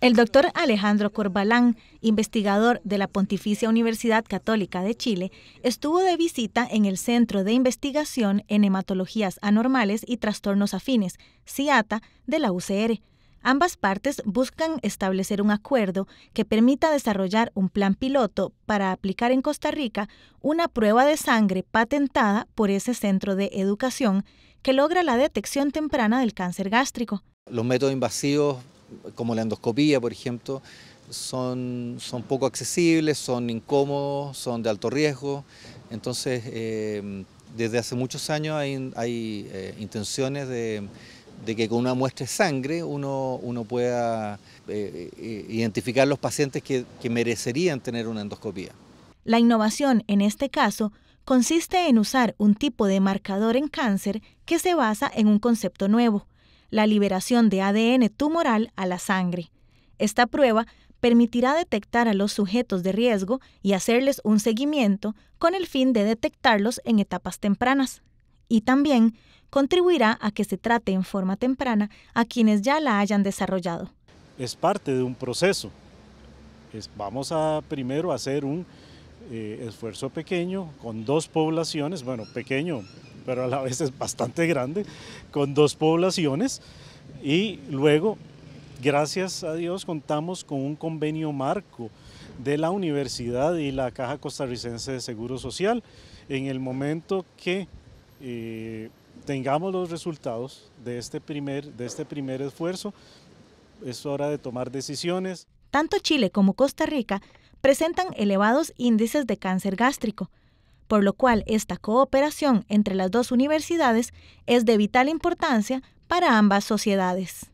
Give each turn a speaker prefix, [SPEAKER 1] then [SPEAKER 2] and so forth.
[SPEAKER 1] El doctor Alejandro Corbalán, investigador de la Pontificia Universidad Católica de Chile, estuvo de visita en el Centro de Investigación en Hematologías Anormales y Trastornos Afines, CIATA, de la UCR. Ambas partes buscan establecer un acuerdo que permita desarrollar un plan piloto para aplicar en Costa Rica una prueba de sangre patentada por ese centro de educación que logra la detección temprana del cáncer gástrico.
[SPEAKER 2] Los métodos invasivos como la endoscopía, por ejemplo, son, poco accesibles, son incómodos, son de alto riesgo. Entonces, eh, desde hace muchos años hay, eh, intenciones de, que con una muestra de sangre uno, pueda eh, identificar los pacientes que merecerían tener una endoscopía.
[SPEAKER 1] La innovación en este caso consiste en usar un tipo de marcador en cáncer que se basa en un concepto nuevo, la liberación de ADN tumoral a la sangre. Esta prueba permitirá detectar a los sujetos de riesgo y hacerles un seguimiento con el fin de detectarlos en etapas tempranas. Y también contribuirá a que se trate en forma temprana a quienes ya la hayan desarrollado.
[SPEAKER 3] Es parte de un proceso. vamos a primero hacer un eh, esfuerzo pequeño con dos poblaciones, bueno, pequeño, pero a la vez es bastante grande, con dos poblaciones. Y luego, gracias a Dios, contamos con un convenio marco de la universidad y la Caja Costarricense de Seguro Social. En el momento que eh, tengamos los resultados de este, primer, de este primer esfuerzo, es hora de tomar decisiones.
[SPEAKER 1] Tanto Chile como Costa Rica presentan elevados índices de cáncer gástrico, por lo cual esta cooperación entre las dos universidades es de vital importancia para ambas sociedades.